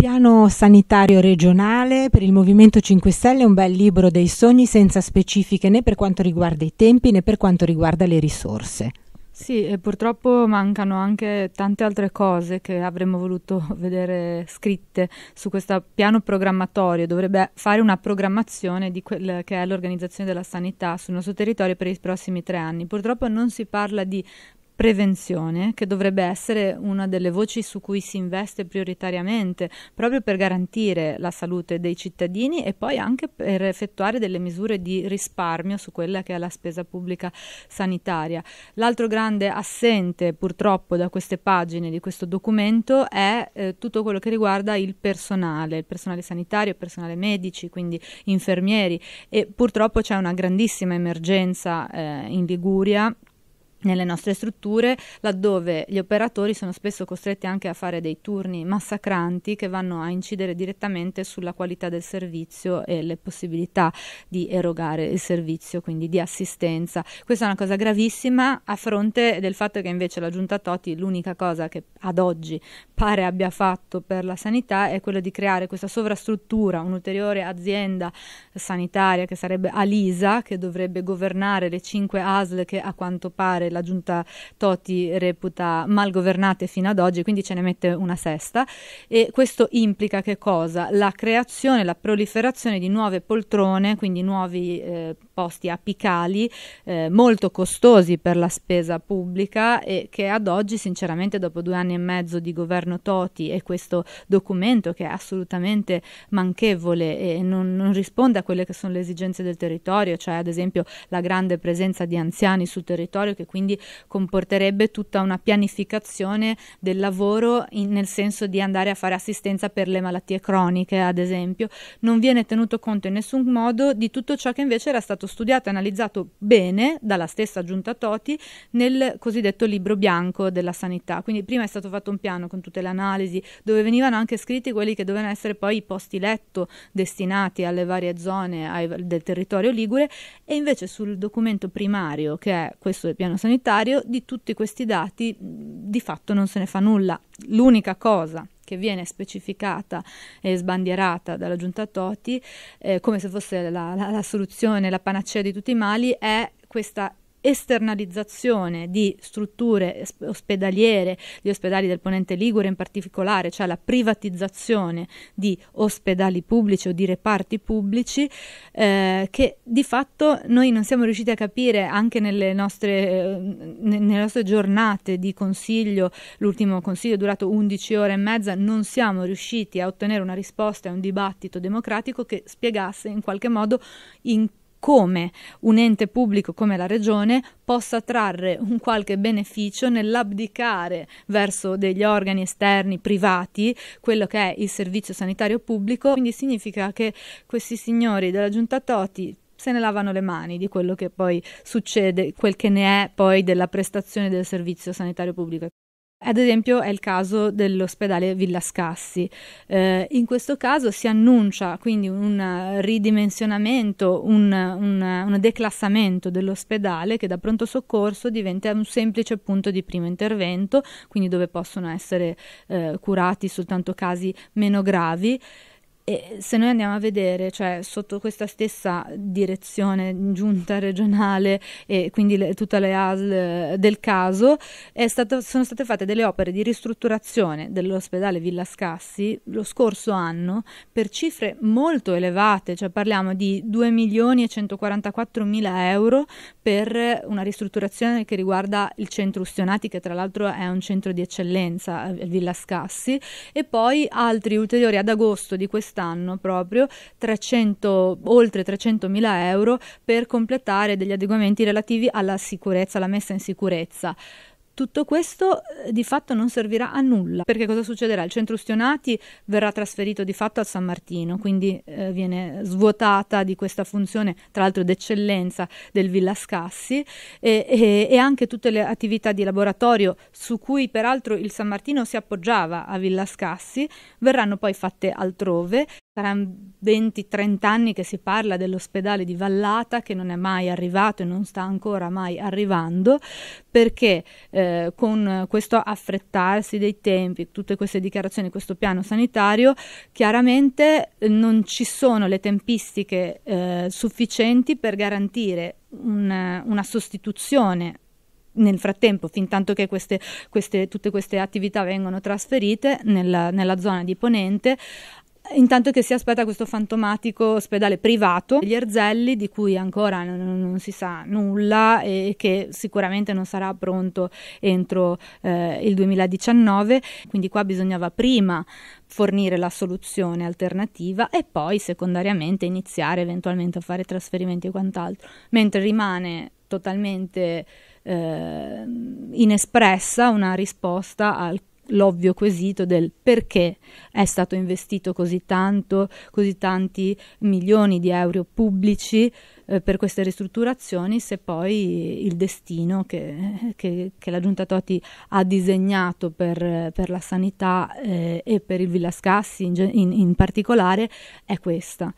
piano sanitario regionale per il Movimento 5 Stelle è un bel libro dei sogni senza specifiche né per quanto riguarda i tempi né per quanto riguarda le risorse. Sì, e purtroppo mancano anche tante altre cose che avremmo voluto vedere scritte su questo piano programmatorio. Dovrebbe fare una programmazione di quella che è l'organizzazione della sanità sul nostro territorio per i prossimi tre anni. Purtroppo non si parla di prevenzione, che dovrebbe essere una delle voci su cui si investe prioritariamente, proprio per garantire la salute dei cittadini e poi anche per effettuare delle misure di risparmio su quella che è la spesa pubblica sanitaria. L'altro grande assente purtroppo da queste pagine di questo documento è eh, tutto quello che riguarda il personale, il personale sanitario, il personale medici, quindi infermieri e purtroppo c'è una grandissima emergenza eh, in Liguria nelle nostre strutture, laddove gli operatori sono spesso costretti anche a fare dei turni massacranti che vanno a incidere direttamente sulla qualità del servizio e le possibilità di erogare il servizio, quindi di assistenza. Questa è una cosa gravissima a fronte del fatto che invece la Giunta Toti l'unica cosa che ad oggi pare abbia fatto per la sanità è quella di creare questa sovrastruttura, un'ulteriore azienda sanitaria che sarebbe Alisa, che dovrebbe governare le cinque ASL che a quanto pare la giunta Toti reputa mal governate fino ad oggi, quindi ce ne mette una sesta. E questo implica che cosa? La creazione, la proliferazione di nuove poltrone, quindi nuovi eh, posti apicali eh, molto costosi per la spesa pubblica e che ad oggi sinceramente dopo due anni e mezzo di governo Toti e questo documento che è assolutamente manchevole e non, non risponde a quelle che sono le esigenze del territorio, cioè ad esempio la grande presenza di anziani sul territorio che quindi comporterebbe tutta una pianificazione del lavoro in, nel senso di andare a fare assistenza per le malattie croniche ad esempio, non viene tenuto conto in nessun modo di tutto ciò che invece era stato studiato e analizzato bene dalla stessa Giunta Toti nel cosiddetto libro bianco della sanità. Quindi prima è stato fatto un piano con tutte le analisi dove venivano anche scritti quelli che dovevano essere poi i posti letto destinati alle varie zone ai, del territorio ligure e invece sul documento primario che è questo del piano sanitario di tutti questi dati di fatto non se ne fa nulla. L'unica cosa che viene specificata e sbandierata dalla giunta Toti eh, come se fosse la, la, la soluzione, la panacea di tutti i mali, è questa esternalizzazione di strutture ospedaliere, gli ospedali del Ponente Ligure in particolare, cioè la privatizzazione di ospedali pubblici o di reparti pubblici, eh, che di fatto noi non siamo riusciti a capire anche nelle nostre, nelle nostre giornate di consiglio, l'ultimo consiglio è durato 11 ore e mezza, non siamo riusciti a ottenere una risposta e un dibattito democratico che spiegasse in qualche modo in come un ente pubblico come la regione possa trarre un qualche beneficio nell'abdicare verso degli organi esterni privati quello che è il servizio sanitario pubblico, quindi significa che questi signori della giunta Toti se ne lavano le mani di quello che poi succede, quel che ne è poi della prestazione del servizio sanitario pubblico. Ad esempio è il caso dell'ospedale Villa Scassi. Eh, in questo caso si annuncia quindi un ridimensionamento, un, un, un, declassamento dell'ospedale che da pronto soccorso diventa un semplice punto di primo intervento, quindi dove possono essere eh, curati soltanto casi meno gravi. E se noi andiamo a vedere, cioè sotto questa stessa direzione giunta regionale e quindi le, tutte le ASL eh, del caso, stato, sono state fatte delle opere di ristrutturazione dell'ospedale Villa Scassi lo scorso anno per cifre molto elevate, cioè parliamo di 2 milioni e 144 mila euro per una ristrutturazione che riguarda il centro Ustionati, che tra l'altro è un centro di eccellenza, eh, Villa Scassi, e poi altri ulteriori ad agosto di quest'anno quest'anno proprio 300, oltre 300.000 euro per completare degli adeguamenti relativi alla sicurezza, alla messa in sicurezza. Tutto questo eh, di fatto non servirà a nulla, perché cosa succederà? Il centro Ustionati verrà trasferito di fatto a San Martino, quindi eh, viene svuotata di questa funzione, tra l'altro d'eccellenza, del Villa Scassi e, e, e anche tutte le attività di laboratorio su cui peraltro il San Martino si appoggiava a Villa Scassi verranno poi fatte altrove Saranno 20-30 anni che si parla dell'ospedale di Vallata che non è mai arrivato e non sta ancora mai arrivando perché eh, con questo affrettarsi dei tempi, tutte queste dichiarazioni, questo piano sanitario, chiaramente non ci sono le tempistiche eh, sufficienti per garantire una, una sostituzione nel frattempo, fin tanto che queste, queste, tutte queste attività vengono trasferite nella, nella, zona di Ponente, Intanto che si aspetta questo fantomatico ospedale privato, gli Erzelli, di cui ancora non, non si sa nulla e che sicuramente non sarà pronto entro eh, il 2019, quindi qua bisognava prima fornire la soluzione alternativa e poi secondariamente iniziare eventualmente a fare trasferimenti e quant'altro, mentre rimane totalmente eh, inespressa una risposta al l'ovvio quesito del perché è stato investito così tanto, così tanti milioni di euro pubblici eh, per queste ristrutturazioni se poi il destino che, che, che la Giunta Toti ha disegnato per, per la sanità eh, e per il Villascassi in, in, in particolare è questa.